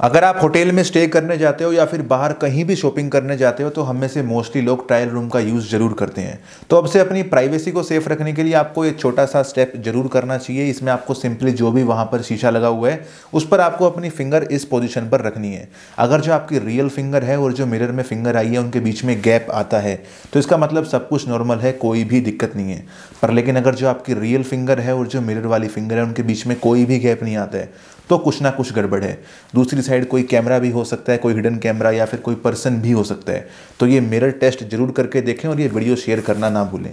अगर आप होटल में स्टे करने जाते हो या फिर बाहर कहीं भी शॉपिंग करने जाते हो तो हम में से मोस्टली लोग ट्रायल रूम का यूज़ ज़रूर करते हैं तो अब से अपनी प्राइवेसी को सेफ रखने के लिए आपको एक छोटा सा स्टेप जरूर करना चाहिए इसमें आपको सिंपली जो भी वहाँ पर शीशा लगा हुआ है उस पर आपको अपनी फिंगर इस पोजिशन पर रखनी है अगर जो आपकी रियल फिंगर है और जो मिरर में फिंगर आई है उनके बीच में गैप आता है तो इसका मतलब सब कुछ नॉर्मल है कोई भी दिक्कत नहीं है पर लेकिन अगर जो आपकी रियल फिंगर है और जो मिरर वाली फिंगर है उनके बीच में कोई भी गैप नहीं आता है तो कुछ ना कुछ गड़बड़ है दूसरी साइड कोई कैमरा भी हो सकता है कोई हिडन कैमरा या फिर कोई पर्सन भी हो सकता है तो ये मिरर टेस्ट जरूर करके देखें और ये वीडियो शेयर करना ना भूलें